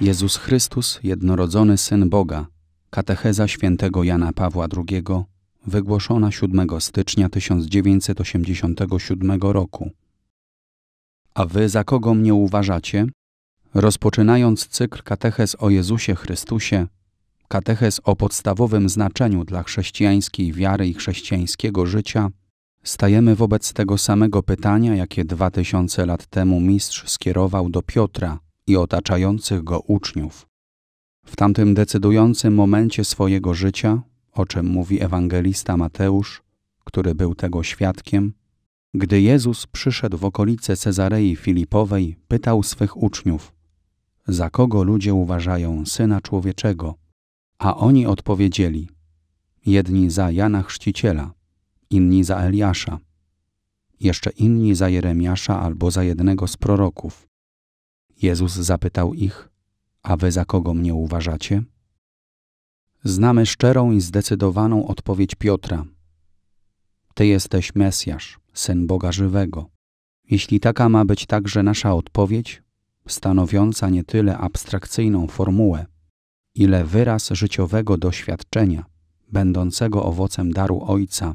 Jezus Chrystus, jednorodzony Syn Boga, katecheza świętego Jana Pawła II, wygłoszona 7 stycznia 1987 roku. A wy za kogo mnie uważacie? Rozpoczynając cykl kateches o Jezusie Chrystusie, kateches o podstawowym znaczeniu dla chrześcijańskiej wiary i chrześcijańskiego życia, stajemy wobec tego samego pytania, jakie dwa tysiące lat temu mistrz skierował do Piotra – i otaczających go uczniów. W tamtym decydującym momencie swojego życia, o czym mówi ewangelista Mateusz, który był tego świadkiem, gdy Jezus przyszedł w okolice Cezarei Filipowej, pytał swych uczniów: Za kogo ludzie uważają syna człowieczego? A oni odpowiedzieli: Jedni za Jana Chrzciciela, inni za Eliasza, jeszcze inni za Jeremiasza albo za jednego z proroków. Jezus zapytał ich: A wy za kogo mnie uważacie? Znamy szczerą i zdecydowaną odpowiedź Piotra. Ty jesteś Mesjasz, syn Boga żywego. Jeśli taka ma być także nasza odpowiedź, stanowiąca nie tyle abstrakcyjną formułę, ile wyraz życiowego doświadczenia, będącego owocem daru Ojca,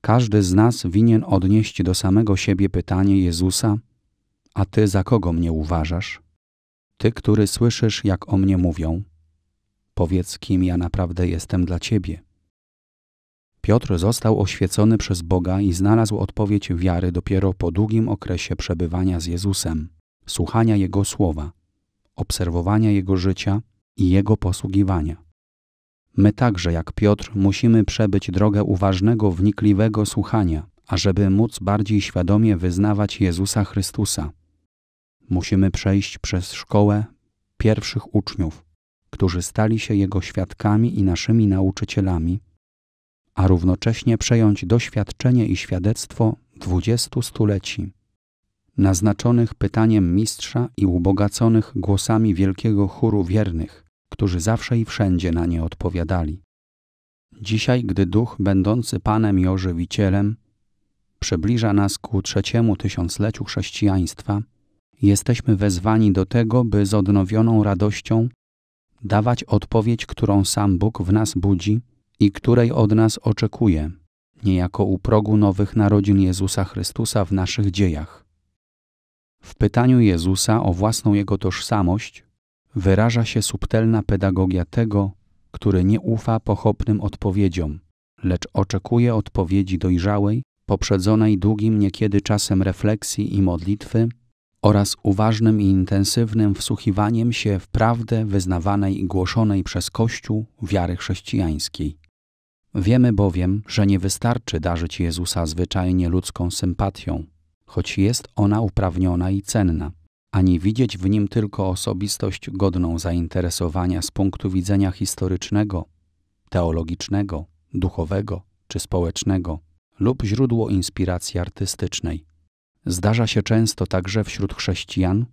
każdy z nas winien odnieść do samego siebie pytanie Jezusa, a ty za kogo mnie uważasz? Ty, który słyszysz, jak o mnie mówią, powiedz, kim ja naprawdę jestem dla ciebie. Piotr został oświecony przez Boga i znalazł odpowiedź wiary dopiero po długim okresie przebywania z Jezusem, słuchania Jego słowa, obserwowania Jego życia i Jego posługiwania. My także, jak Piotr, musimy przebyć drogę uważnego, wnikliwego słuchania, ażeby móc bardziej świadomie wyznawać Jezusa Chrystusa, Musimy przejść przez szkołę pierwszych uczniów, którzy stali się Jego świadkami i naszymi nauczycielami, a równocześnie przejąć doświadczenie i świadectwo dwudziestu stuleci, naznaczonych pytaniem mistrza i ubogaconych głosami wielkiego chóru wiernych, którzy zawsze i wszędzie na nie odpowiadali. Dzisiaj, gdy Duch, będący Panem i Ożywicielem, przybliża nas ku trzeciemu tysiącleciu chrześcijaństwa, jesteśmy wezwani do tego, by z odnowioną radością dawać odpowiedź, którą sam Bóg w nas budzi i której od nas oczekuje, niejako u progu nowych narodzin Jezusa Chrystusa w naszych dziejach. W pytaniu Jezusa o własną jego tożsamość wyraża się subtelna pedagogia tego, który nie ufa pochopnym odpowiedziom, lecz oczekuje odpowiedzi dojrzałej, poprzedzonej długim niekiedy czasem refleksji i modlitwy, oraz uważnym i intensywnym wsłuchiwaniem się w prawdę wyznawanej i głoszonej przez Kościół wiary chrześcijańskiej. Wiemy bowiem, że nie wystarczy darzyć Jezusa zwyczajnie ludzką sympatią, choć jest ona uprawniona i cenna, ani widzieć w nim tylko osobistość godną zainteresowania z punktu widzenia historycznego, teologicznego, duchowego czy społecznego lub źródło inspiracji artystycznej. Zdarza się często także wśród chrześcijan,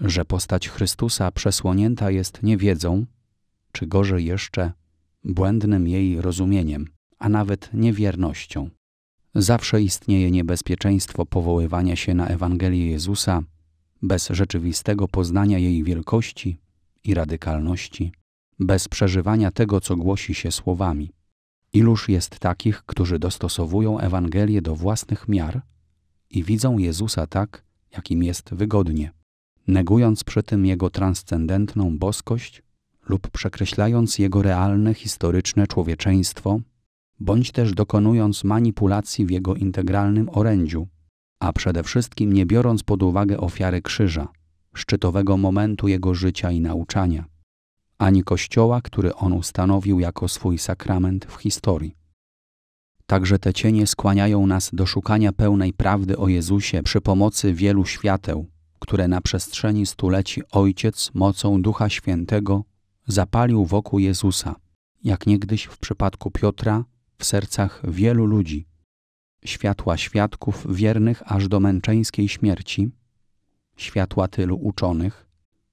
że postać Chrystusa przesłonięta jest niewiedzą, czy gorzej jeszcze, błędnym jej rozumieniem, a nawet niewiernością. Zawsze istnieje niebezpieczeństwo powoływania się na Ewangelię Jezusa bez rzeczywistego poznania jej wielkości i radykalności, bez przeżywania tego, co głosi się słowami. Iluż jest takich, którzy dostosowują Ewangelię do własnych miar – i widzą Jezusa tak, jak im jest wygodnie, negując przy tym Jego transcendentną boskość lub przekreślając Jego realne historyczne człowieczeństwo, bądź też dokonując manipulacji w Jego integralnym orędziu, a przede wszystkim nie biorąc pod uwagę ofiary krzyża, szczytowego momentu Jego życia i nauczania, ani Kościoła, który On ustanowił jako swój sakrament w historii. Także te cienie skłaniają nas do szukania pełnej prawdy o Jezusie przy pomocy wielu świateł, które na przestrzeni stuleci Ojciec mocą Ducha Świętego zapalił wokół Jezusa, jak niegdyś w przypadku Piotra w sercach wielu ludzi. Światła świadków wiernych aż do męczeńskiej śmierci, światła tylu uczonych,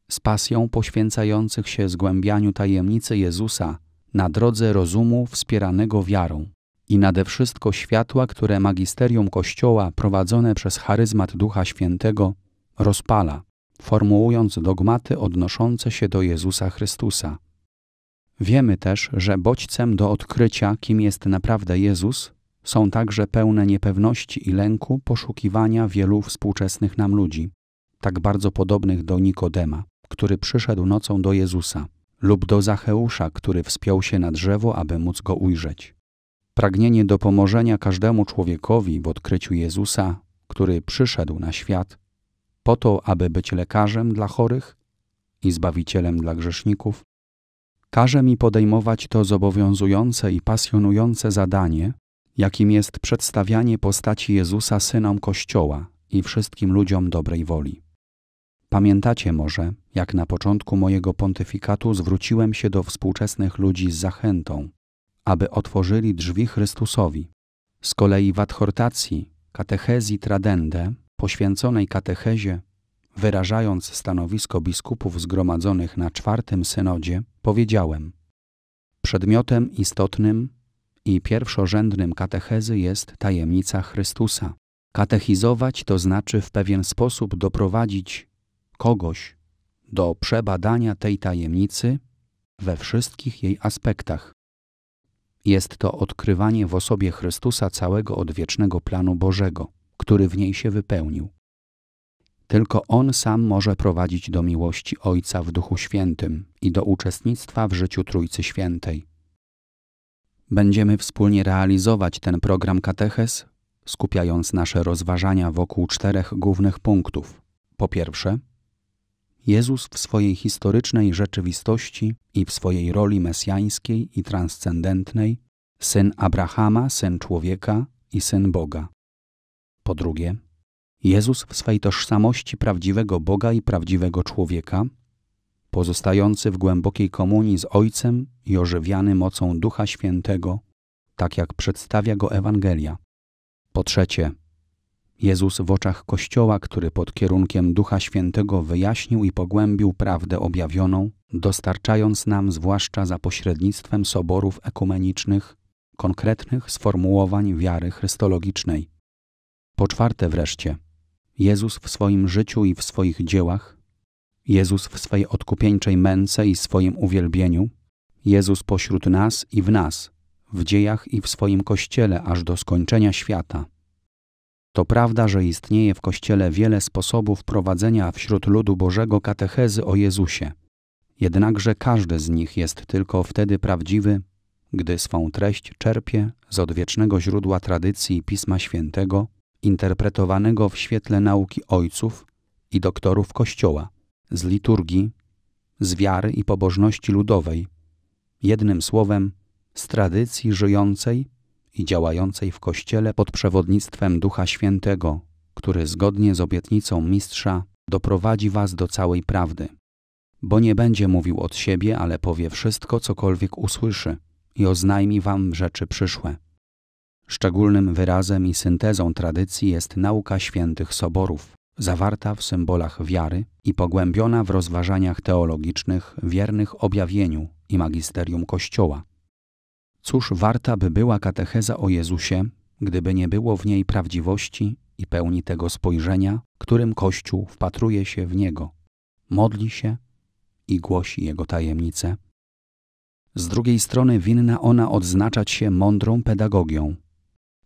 z pasją poświęcających się zgłębianiu tajemnicy Jezusa na drodze rozumu wspieranego wiarą i nade wszystko światła, które magisterium Kościoła prowadzone przez charyzmat Ducha Świętego rozpala, formułując dogmaty odnoszące się do Jezusa Chrystusa. Wiemy też, że bodźcem do odkrycia, kim jest naprawdę Jezus, są także pełne niepewności i lęku poszukiwania wielu współczesnych nam ludzi, tak bardzo podobnych do Nikodema, który przyszedł nocą do Jezusa, lub do Zacheusza, który wspiął się na drzewo, aby móc go ujrzeć pragnienie dopomożenia każdemu człowiekowi w odkryciu Jezusa, który przyszedł na świat, po to, aby być lekarzem dla chorych i zbawicielem dla grzeszników, każe mi podejmować to zobowiązujące i pasjonujące zadanie, jakim jest przedstawianie postaci Jezusa synom Kościoła i wszystkim ludziom dobrej woli. Pamiętacie może, jak na początku mojego pontyfikatu zwróciłem się do współczesnych ludzi z zachętą, aby otworzyli drzwi Chrystusowi. Z kolei w adhortacji katechezji tradende, poświęconej katechezie, wyrażając stanowisko biskupów zgromadzonych na czwartym synodzie, powiedziałem Przedmiotem istotnym i pierwszorzędnym katechezy jest tajemnica Chrystusa. Katechizować to znaczy w pewien sposób doprowadzić kogoś do przebadania tej tajemnicy we wszystkich jej aspektach. Jest to odkrywanie w osobie Chrystusa całego odwiecznego planu Bożego, który w niej się wypełnił. Tylko On sam może prowadzić do miłości Ojca w Duchu Świętym i do uczestnictwa w życiu Trójcy Świętej. Będziemy wspólnie realizować ten program kateches, skupiając nasze rozważania wokół czterech głównych punktów. Po pierwsze, Jezus w swojej historycznej rzeczywistości i w swojej roli mesjańskiej i transcendentnej, syn Abrahama, syn człowieka i syn Boga. Po drugie, Jezus w swej tożsamości prawdziwego Boga i prawdziwego człowieka, pozostający w głębokiej komunii z Ojcem i ożywiany mocą Ducha Świętego, tak jak przedstawia go Ewangelia. Po trzecie, Jezus w oczach Kościoła, który pod kierunkiem Ducha Świętego wyjaśnił i pogłębił prawdę objawioną, dostarczając nam, zwłaszcza za pośrednictwem soborów ekumenicznych, konkretnych sformułowań wiary chrystologicznej. Po czwarte wreszcie, Jezus w swoim życiu i w swoich dziełach, Jezus w swej odkupieńczej męce i swoim uwielbieniu, Jezus pośród nas i w nas, w dziejach i w swoim Kościele aż do skończenia świata – to prawda, że istnieje w Kościele wiele sposobów prowadzenia wśród ludu Bożego katechezy o Jezusie. Jednakże każdy z nich jest tylko wtedy prawdziwy, gdy swą treść czerpie z odwiecznego źródła tradycji Pisma Świętego, interpretowanego w świetle nauki ojców i doktorów Kościoła, z liturgii, z wiary i pobożności ludowej, jednym słowem, z tradycji żyjącej i działającej w Kościele pod przewodnictwem Ducha Świętego, który zgodnie z obietnicą Mistrza doprowadzi was do całej prawdy. Bo nie będzie mówił od siebie, ale powie wszystko, cokolwiek usłyszy i oznajmi wam rzeczy przyszłe. Szczególnym wyrazem i syntezą tradycji jest nauka świętych soborów, zawarta w symbolach wiary i pogłębiona w rozważaniach teologicznych wiernych objawieniu i magisterium Kościoła. Cóż warta by była katecheza o Jezusie, gdyby nie było w niej prawdziwości i pełni tego spojrzenia, którym Kościół wpatruje się w Niego, modli się i głosi Jego tajemnice? Z drugiej strony winna ona odznaczać się mądrą pedagogią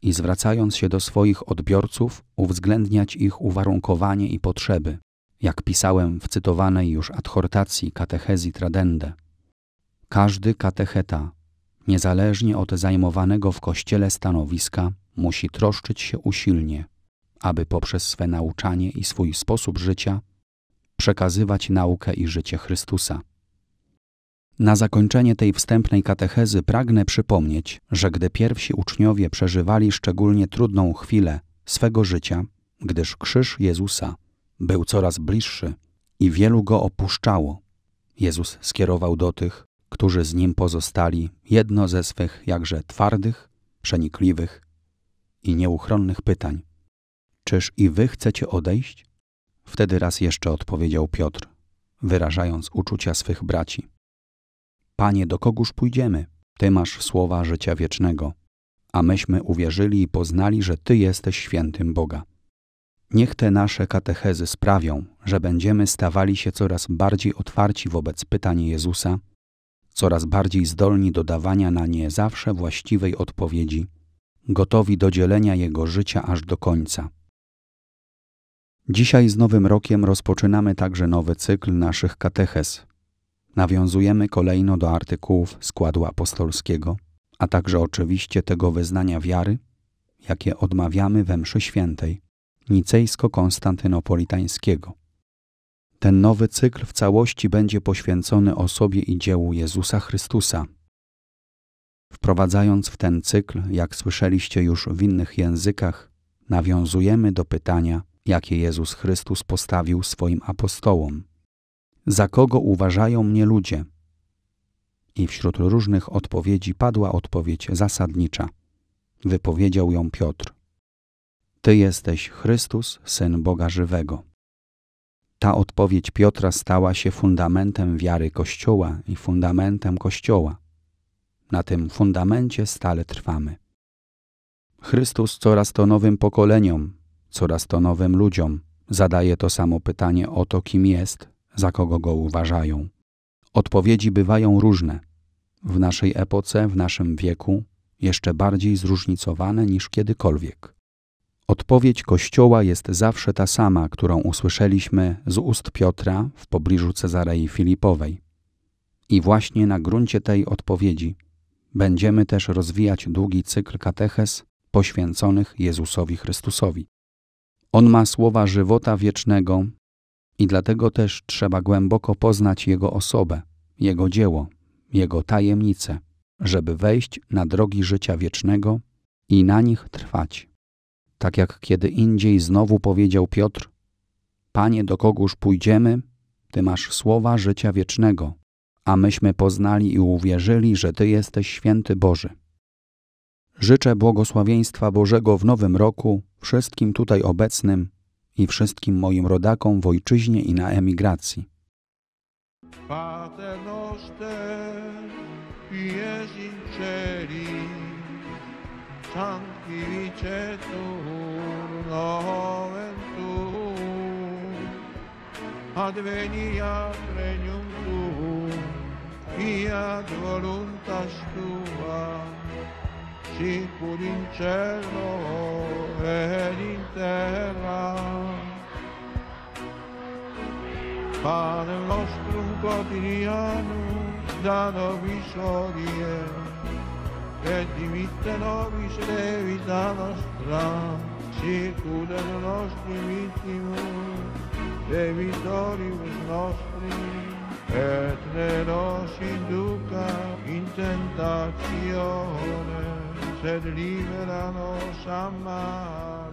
i zwracając się do swoich odbiorców, uwzględniać ich uwarunkowanie i potrzeby, jak pisałem w cytowanej już adhortacji katechezi Tradende. Każdy katecheta niezależnie od zajmowanego w Kościele stanowiska, musi troszczyć się usilnie, aby poprzez swe nauczanie i swój sposób życia przekazywać naukę i życie Chrystusa. Na zakończenie tej wstępnej katechezy pragnę przypomnieć, że gdy pierwsi uczniowie przeżywali szczególnie trudną chwilę swego życia, gdyż krzyż Jezusa był coraz bliższy i wielu go opuszczało, Jezus skierował do tych, którzy z nim pozostali, jedno ze swych jakże twardych, przenikliwych i nieuchronnych pytań. Czyż i wy chcecie odejść? Wtedy raz jeszcze odpowiedział Piotr, wyrażając uczucia swych braci. Panie, do kogóż pójdziemy? Ty masz słowa życia wiecznego, a myśmy uwierzyli i poznali, że Ty jesteś świętym Boga. Niech te nasze katechezy sprawią, że będziemy stawali się coraz bardziej otwarci wobec pytań Jezusa coraz bardziej zdolni do dawania na nie zawsze właściwej odpowiedzi, gotowi do dzielenia jego życia aż do końca. Dzisiaj z Nowym Rokiem rozpoczynamy także nowy cykl naszych kateches. Nawiązujemy kolejno do artykułów składu apostolskiego, a także oczywiście tego wyznania wiary, jakie odmawiamy we mszy świętej nicejsko-konstantynopolitańskiego. Ten nowy cykl w całości będzie poświęcony osobie i dziełu Jezusa Chrystusa. Wprowadzając w ten cykl, jak słyszeliście już w innych językach, nawiązujemy do pytania, jakie Jezus Chrystus postawił swoim apostołom. Za kogo uważają mnie ludzie? I wśród różnych odpowiedzi padła odpowiedź zasadnicza. Wypowiedział ją Piotr. Ty jesteś Chrystus, syn Boga żywego. Ta odpowiedź Piotra stała się fundamentem wiary Kościoła i fundamentem Kościoła. Na tym fundamencie stale trwamy. Chrystus coraz to nowym pokoleniom, coraz to nowym ludziom zadaje to samo pytanie o to, kim jest, za kogo go uważają. Odpowiedzi bywają różne. W naszej epoce, w naszym wieku, jeszcze bardziej zróżnicowane niż kiedykolwiek. Odpowiedź Kościoła jest zawsze ta sama, którą usłyszeliśmy z ust Piotra w pobliżu Cezarei Filipowej. I właśnie na gruncie tej odpowiedzi będziemy też rozwijać długi cykl kateches poświęconych Jezusowi Chrystusowi. On ma słowa żywota wiecznego i dlatego też trzeba głęboko poznać Jego osobę, Jego dzieło, Jego tajemnice, żeby wejść na drogi życia wiecznego i na nich trwać tak jak kiedy indziej znowu powiedział Piotr: Panie, do kogóż pójdziemy? Ty masz słowa życia wiecznego, a myśmy poznali i uwierzyli, że Ty jesteś święty Boży. Życzę błogosławieństwa Bożego w nowym roku wszystkim tutaj obecnym i wszystkim moim rodakom w ojczyźnie i na emigracji. Pater noster, sancti vicetur noventu advenia regnum tu via voluntas tua si pur in cielo ed in terra Padre nostrum quotidianum da nobis hodie e di vita nobis levita nostra, sicura del nostro vittimo, de vitoribus nostri, et ne nos induca in tentazione, se libera nos a